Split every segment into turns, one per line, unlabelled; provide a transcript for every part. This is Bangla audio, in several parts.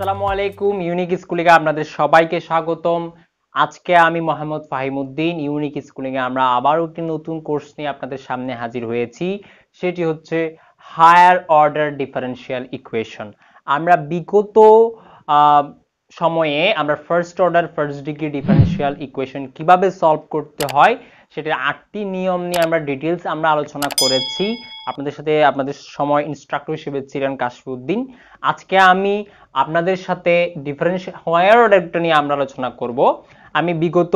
আসসালামু আলাইকুম ইউনিক স্কুলিংয়ে আপনাদের সবাইকে স্বাগতম আজকে আমি মোহাম্মদ ফাহিমুদ্দিন ইউনিক স্কুলিংয়ে আমরা আবারও একটি নতুন কোর্স নিয়ে আপনাদের সামনে হাজির হয়েছি সেটি হচ্ছে হায়ার অর্ডার ডিফারেনশিয়াল ইকুয়েশন আমরা বিগত সময়ে আমরা first order first degree differential equation কিভাবে সলভ করতে হয় সেটির আটটি নিয়ম নিয়ে আমরা ডিটেলস আমরা আলোচনা করেছি আপনাদের সাথে আপনাদের সময় ইনস্ট্রাক্টর হিসেবে ছিলেন কাশফুদ্দিন আজকে আমি আপনাদের সাথে ডিফারেন্স হোয়ার অর্ডারটা নিয়ে আমরা আলোচনা করব আমি বিগত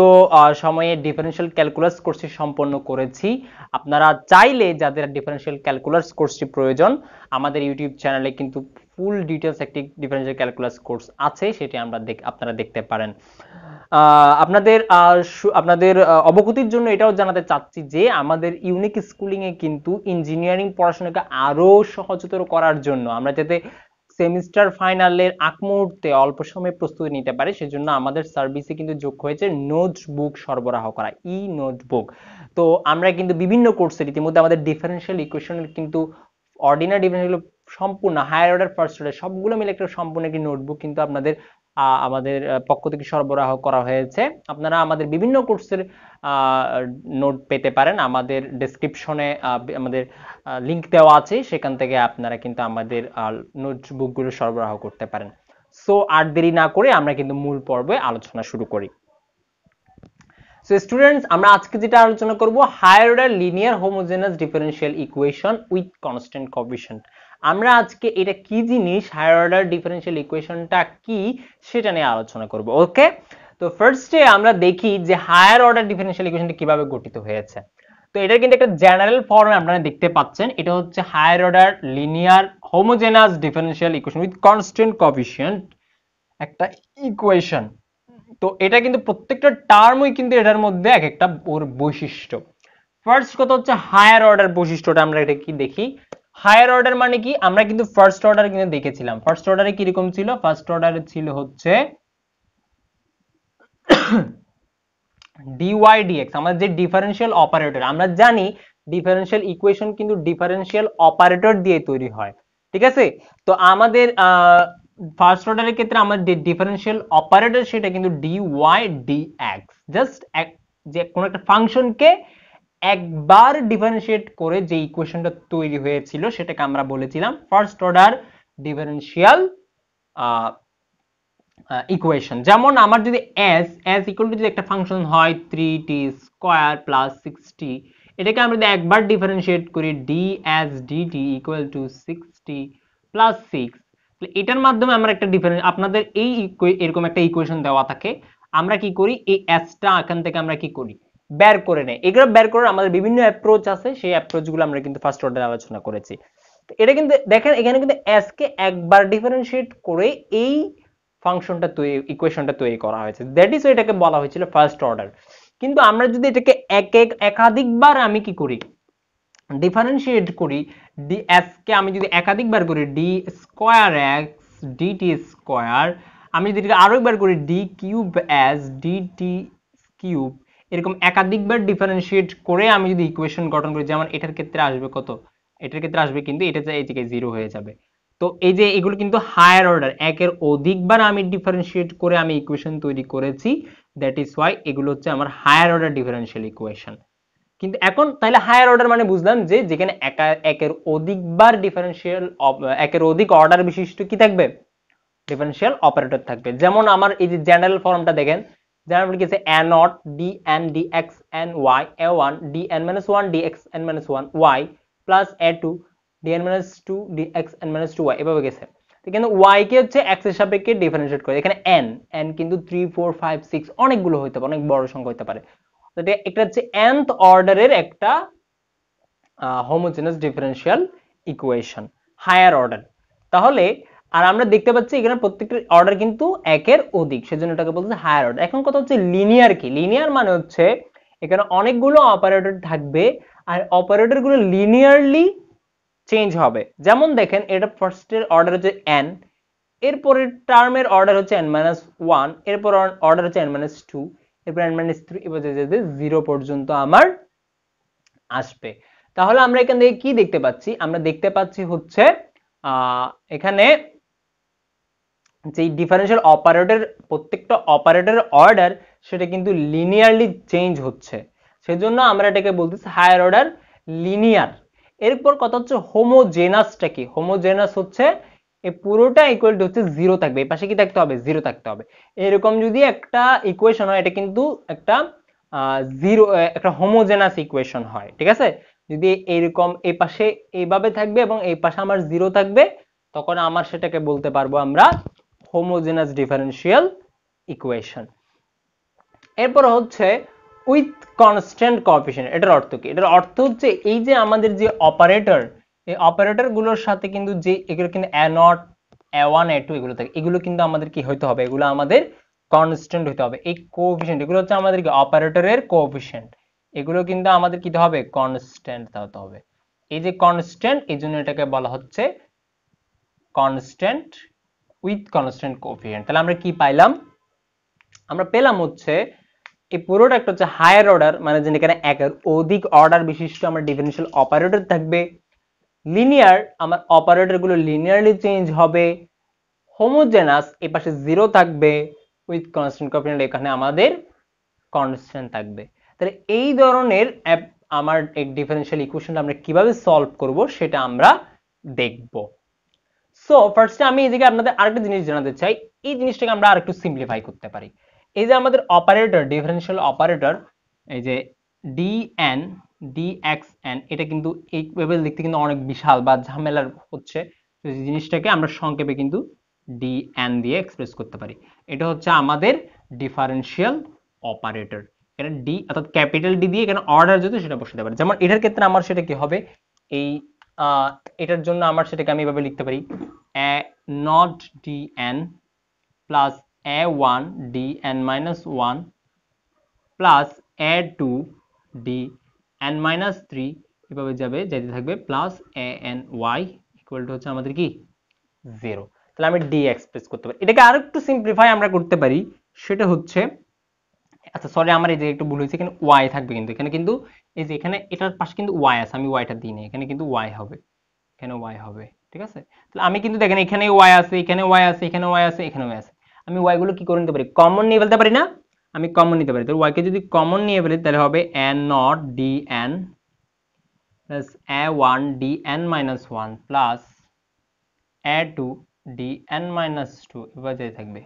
সময়ে ডিফারেন্সিয়াল ক্যালকুলাস কোর্সটি সম্পন্ন করেছি আপনারা চাইলে যাদের ডিফারেন্সিয়াল ক্যালকুলাস কোর্সটি প্রয়োজন আমাদের ইউটিউব চ্যানেলে কিন্তু ফুল ডিটেলস একটি ডিফারেন্সিয়াল ক্যালকুলাস কোর্স আছে সেটি আমরা আপনারা দেখতে পারেন আপনাদের আপনাদের অবগতির জন্য এটাও জানাতে চাচ্ছি যে আমাদের ইউনিক স্কুলিংয়ে কিন্তু ইঞ্জিনিয়ারিং পড়াশোনাকে আরও সহজতর করার জন্য আমরা যাতে সেমিস্টার ফাইনালের আগ মুহূর্তে অল্প সময়ে প্রস্তুতি নিতে পারে সেজন্য আমাদের সার্ভিসে কিন্তু যোগ হয়েছে নোটবুক সরবরাহ করা ই নোটবুক তো আমরা কিন্তু বিভিন্ন কোর্সের ইতিমধ্যে আমাদের ডিফারেন্সিয়াল ইকুয়েশনের কিন্তু অর্ডিনারি ডিফারেন্সিয়াল সম্পূর্ণ হায়ার অর্ডার ফার্স্ট অর্ডার সবগুলো মিলে একটা সম্পূর্ণ একটি নোটবুক কিন্তু আপনাদের আমাদের পক্ষ থেকে সরবরাহ করা হয়েছে আপনারা আমাদের বিভিন্ন কোর্সের নোট পেতে পারেন আমাদের ডেসক্রিপশনে আমাদের লিংক দেওয়া আছে সেখান থেকে আপনারা কিন্তু আমাদের নোটবুকগুলো সরবরাহ করতে পারেন সো আর দেরি না করে আমরা কিন্তু মূল পর্বে আলোচনা শুরু করি সো স্টুডেন্টস আমরা আজকে যেটা আলোচনা করব higher order linear homogeneous differential equation with constant coefficient আমরা আজকে এটা কি জিনিস হায়ার অর্ডার ডিফারেন্সিয়াল ইকুয়েশনটা কি সেটা নিয়ে আলোচনা করব ওকে তো ফার্স্টে আমরা দেখি যে হায়ার অর্ডার ডিফারেন্সিয়াল ইকুয়েশনটা কিভাবে গঠিত হয়েছে তো এটা কিন্তু একটা জেনারেল ফর্মে আপনারা দেখতে পাচ্ছেন এটা হচ্ছে higher order linear homogeneous differential equation with constant coefficient একটা ইকুয়েশন তো এটা কিন্তু প্রত্যেকটা টার্মই কিন্তু এটার মধ্যে এক একটা ওর বৈশিষ্ট্য ফার্স্ট কথা হচ্ছে হায়ার অর্ডার বৈশিষ্ট্যটা আমরা এটা কি দেখি হায়ার অর্ডার মানে কি আমরা কিন্তু ফার্স্ট অর্ডার কিন্তু দেখেছিলাম ফার্স্ট অর্ডারে কিরকম ছিল ফার্স্ট অর্ডারে ছিল হচ্ছে ডিওয়াই ডিএক্স আমাদের যে ডিফারেন্সিয়াল অপারেটর আমরা জানি ডিফারেন্সিয়াল ইকুয়েশন কিন্তু ডিফারেন্সিয়াল অপারেটর দিয়ে তৈরি হয় ঠিক আছে তো আমাদের ফার্স্ট অর্ডারের ক্ষেত্রে আমাদের ডিফারেন্সিয়াল অপারেটর সেটা কিন্তু ডিওয়াই ডিএক্স জাস্ট যে কোনো একটা ফাংশনকে একবার ডিফারেন্সিয়েট করে যে ইকুয়েশনটা তৈরি হয়েছিল সেটাকে আমরা বলেছিলাম ফার্স্ট অর্ডার ডিফারেন্সিয়াল ইকুয়েশন যেমন আমার যদি এস এস ইকুয়াল টু যদি একটা ফাংশন হয় three t square plus sixty এটাকে আমরা যদি একবার ডিফারেন্সিয়েট করি d s d t equal to sixty plus six এটার মাধ্যমে আমরা একটা ডিফারেন্স আপনাদের এই এরকম একটা ইকুয়েশন দেওয়া থাকে আমরা কি করি এই এসটা এখান থেকে আমরা কি করি ব্যার করে নেয় এগুলো বের করার আমাদের বিভিন্ন অ্যাপ্রোচ আছে সেই অ্যাপ্রোচগুলো আমরা কিন্তু ফার্স্ট অর্ডার আলোচনা করেছি এটা কিন্তু দেখেন এখানে কিন্তু এস কে একবার ডিফারেন্সিয়েট করে এই ফাংশনটা তৈরি ইকুয়েশনটা তৈরি করা হয়েছে দ্যাট ইজ এটাকে বলা হয়েছিল ফার্স্ট অর্ডার কিন্তু আমরা যদি এটাকে এক এক একাধিকবার আমি কি করি ডিফারেন্সিয়েট করি ডি এস কে আমি যদি একাধিকবার করি d square x d t square আমি যদি এটাকে আরো একবার করি d cube s d t cube এরকম একাধিকবার ডিফারেন্সিয়েট করে আমি যদি ইকুয়েশন গঠন করি যেমন এটার ক্ষেত্রে আসবে কত এটার ক্ষেত্রে আসবে কিন্তু এটা এই জায়গায় জিরো হয়ে যাবে তো এই যে এগুলো কিন্তু হায়ার অর্ডার একের অধিকবার আমি ডিফারেন্সিয়েট করে আমি ইকুয়েশন তৈরি করেছি দ্যাট ইজ ওয়াই এগুলো হচ্ছে আমার হায়ার অর্ডার ডিফারেন্সিয়াল ইকুয়েশন কিন্তু এখন তাহলে হায়ার অর্ডার মানে বুঝলাম যে যেখানে একা একের অধিকবার ডিফারেন্সিয়াল একের অধিক অর্ডার বিশিষ্ট কি থাকবে ডিফারেন্সিয়াল অপারেটর থাকবে যেমন আমার এই যে জেনারেল ফর্মটা দেখেন then y a one d dn dx n y a1 dn minus 1 dx n minus 1 y plus a2 dn minus 2 dx n minus 2y এভাবে গেছে কিন্তু y কে হচ্ছে x এর সাপেক্ষে ডিফারেনশিয়েট করে এখানে n n কিন্তু 3 4 5 6 অনেকগুলো হইতে পারে অনেক বড় সংখ্যা হইতে পারে একটা হচ্ছে nth অর্ডারের একটা homogeneous differential equation higher order তাহলে আর আমরা দেখতে পাচ্ছি এখানে প্রত্যেকটি অর্ডার কিন্তু একের অধিক সেজন্য এটাকে বলছে হায়ার অর্ডার এখন কথা হচ্ছে লিনিয়ার কি লিনিয়ার মানে হচ্ছে এখানে অনেকগুলো অপারেটর থাকবে আর অপারেটরগুলো লিনিয়ারলি চেঞ্জ হবে যেমন দেখেন এটা ফার্স্টের অর্ডার হচ্ছে এন এরপরের টার্মের অর্ডার হচ্ছে এন মাইনাস ওয়ান এরপর অর্ডার হচ্ছে এন মাইনাস টু এরপর এন মাইনাস থ্রি এবার যেতে জিরো পর্যন্ত আমার আসবে তাহলে আমরা এখান থেকে কি দেখতে পাচ্ছি আমরা দেখতে পাচ্ছি হচ্ছে এখানে যেই ডিফারেন্সিয়াল অপারেটর প্রত্যেকটা অপারেটরের অর্ডার সেটা কিন্তু লিনিয়ারলি চেঞ্জ হচ্ছে সেজন্য আমরা এটাকে বলতেছি হায়ার অর্ডার লিনিয়ার এরপর কথা হচ্ছে হোমোজেনাসটা কি হোমোজেনাস হচ্ছে এই পুরোটা ইকুয়াল হচ্ছে জিরো থাকবে এই পাশে কি থাকতে হবে জিরো থাকতে হবে এরকম যদি একটা ইকুয়েশন হয় এটা কিন্তু একটা জিরো একটা হোমোজেনাস ইকুয়েশন হয় ঠিক আছে যদি এরকম এই পাশে এইভাবে থাকবে এবং এই পাশে আমার জিরো থাকবে তখন আমার সেটাকে বলতে পারবো আমরা হোমোজেনাস ডিফারেন্সিয়াল ইকুয়েশন এরপর হচ্ছে উইথ কনস্ট্যান্ট কোঅফিশিয়েন্ট এটার অর্থ কি এটার অর্থ হচ্ছে এই যে আমাদের যে অপারেটর এই অপারেটরগুলোর সাথে কিন্তু যে এগুলো কিন্তু a naught a one a two এগুলো থাকে এগুলো কিন্তু আমাদের কি হইতে হবে এগুলো আমাদের কনস্ট্যান্ট হইতে হবে এই কোফিশিয়েন্ট এগুলো হচ্ছে আমাদের কি অপারেটরের কোফিশিয়েন্ট এগুলো কিন্তু আমাদের কি হবে কনস্ট্যান্ট হতে হবে এই যে কনস্ট্যান্ট এই জন্য এটাকে বলা হচ্ছে কনস্ট্যান্ট উইথ কনস্ট্যান্ট কোভিয়েন্ট তাহলে আমরা কি পাইলাম আমরা পেলাম হচ্ছে এই পুরোটা একটা হচ্ছে হায়ার অর্ডার মানে যেখানে একের অধিক অর্ডার বিশিষ্ট আমার ডিফারেনশিয়াল অপারেটর থাকবে লিনিয়ার আমার অপারেটরগুলো লিনিয়ারলি চেঞ্জ হবে হোমোজেনাস এ পাশে জিরো থাকবে উইথ কনস্ট্যান্ট কোভিয়েন্ট এখানে আমাদের কনস্ট্যান্ট থাকবে তাহলে এই ধরনের আমার এই ডিফারেনশিয়াল ইকুয়েশনটা আমরা কিভাবে সলভ করব সেটা আমরা দেখব সো ফার্স্টে আমি এদিকে আপনাদের আরেকটা জিনিস জানাতে চাই এই জিনিসটাকে আমরা আরেকটু সিম্পলিফাই করতে পারি এই যে আমাদের অপারেটর ডিফারেন্সিয়াল অপারেটর এই যে d d n x n এটা কিন্তু এইভাবে লিখতে কিন্তু অনেক বিশাল বা ঝামেলার হচ্ছে জিনিসটাকে আমরা সংক্ষেপে কিন্তু ডি এন দিয়ে এক্সপ্রেস করতে পারি এটা হচ্ছে আমাদের ডিফারেন্সিয়াল অপারেটর এখানে ডি অর্থাৎ ক্যাপিটাল ডি দিয়ে এখানে অর্ডার যদি সেটা বসাতে পারি যেমন এটার ক্ষেত্রে আমার সেটা কি হবে এই এটার জন্য আমার সেটাকে আমি এভাবে লিখতে পারি a naught d n plus a one d n minus one plus a two d n minus three এভাবে যাবে যাইতে থাকবে plus a n y equal to হচ্ছে আমাদের কি জিরো তাহলে আমি ডি এক্সপ্রেস করতে পারি এটাকে আরো একটু সিম্পলিফাই আমরা করতে পারি সেটা হচ্ছে আচ্ছা সরি আমার এই যে একটু ভুল হয়েছে এখানে ওয়াই থাকবে কিন্তু এখানে কিন্তু এই যে এখানে এটার পাশে কিন্তু ওয়াই আছে আমি ওয়াইটা দিই না এখানে কিন্তু ওয়াই হবে এখানে ওয়াই হবে ঠিক আছে তাহলে আমি কিন্তু দেখেন এখানে ওয়াই আছে এখানে ওয়াই আছে এখানে ওয়াই আছে এখানে ওয়াই আছে আমি ওয়াইগুলো কি করে নিতে পারি কমন নিয়ে ফেলতে পারি না আমি কমন নিতে পারি তো ওয়াইকে যদি কমন নিয়ে ফেলি তাহলে হবে n naught d n plus a one d n minus one plus a two d n minus two এবার যাই থাকবে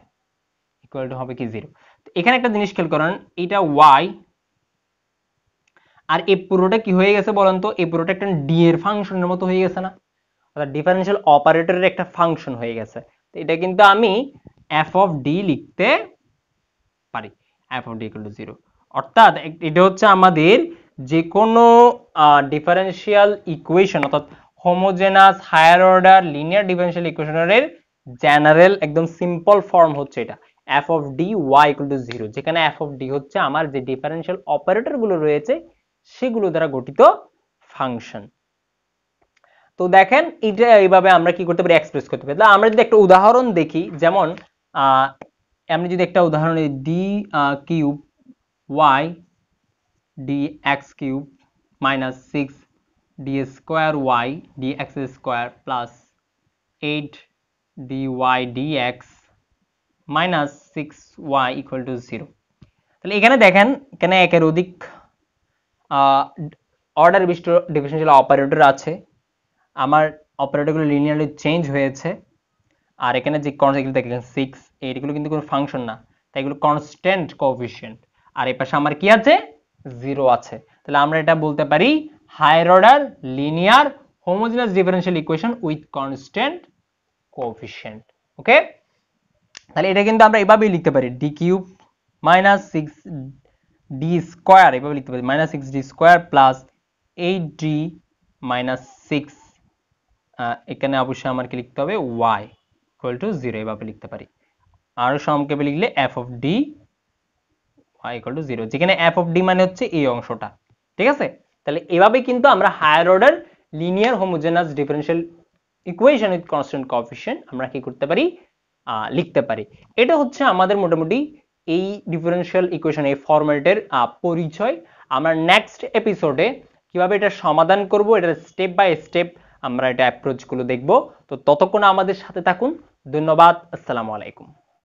ইকুয়াল টু হবে কি জিরো এখানে একটা জিনিস খেয়াল করেন এটা ওয়াই আর এই পুরোটা কি হয়ে গেছে বলেন তো এই পুরোটা একটা ডি এর ফাংশনের মতো হয়ে গেছে না অর্থাৎ ডিফারেনশিয়াল অপারেটরের একটা ফাংশন হয়ে গেছে তো এটা কিন্তু আমি এফ অফ ডি লিখতে পারি f of d equal to zero অর্থাৎ এটা হচ্ছে আমাদের যে কোনো ডিফারেনশিয়াল ইকুয়েশন অর্থাৎ homogeneous higher order linear differential ইকুয়েশনের জেনারেল একদম সিম্পল ফর্ম হচ্ছে এটা f of d y equal to zero যেখানে এফ অফ ডি হচ্ছে আমার যে ডিফারেনশিয়াল অপারেটরগুলো রয়েছে সেগুলো দ্বারা গঠিত ফাংশন তো দেখেন এটা এইভাবে আমরা কি করতে পারি এক্সপ্রেস করতে পারি আমরা যদি একটা উদাহরণ দেখি যেমন আমি যদি একটা উদাহরণ d cube y d x cube minus six d square y d x square plus eight d y d x minus six y equal to zero তাহলে এখানে দেখেন এখানে একের অধিক অর্ডার বিশিষ্ট ডিফারেনশিয়াল অপারেটর আছে আমার অপারেটরগুলো লিনিয়ারলি চেঞ্জ হয়েছে আর এখানে যে কনস্ট দেখলেন সিক্স এইগুলো কিন্তু কোনো ফাংশন না তাই এগুলো কনস্ট্যান্ট কোভিশিয়েন্ট আর এই পাশে আমার কি আছে জিরো আছে তাহলে আমরা এটা বলতে পারি higher order linear homogeneous differential equation with constant coefficient okay তাহলে এটা কিন্তু আমরা এভাবেই লিখতে পারি d cube minus six d square এভাবে লিখতে পারি minus six d square plus eight d minus six এখানে অবশ্যই আমাকে লিখতে হবে ওয়াই ইকুয়াল টু জিরো এভাবে লিখতে পারি আরও সমকেপে লিখলে f of d y equal to zero যেখানে এফ অফ ডি মানে হচ্ছে এই অংশটা ঠিক আছে তাহলে এভাবে কিন্তু আমরা higher order linear homogeneous differential equation with constant coefficient আমরা কি করতে পারি লিখতে পারি এটা হচ্ছে আমাদের মোটামুটি এই ডিফারেন্সিয়াল ইকুয়েশন এই ফরম্যাটের পরিচয় আমরা নেক্সট এপিসোডে কিভাবে এটা সমাধান করব এটা স্টেপ বাই স্টেপ আমরা এটা অ্যাপ্রোচগুলো দেখব তো ততক্ষণ আমাদের সাথে থাকুন ধন্যবাদ আসসালামু আলাইকুম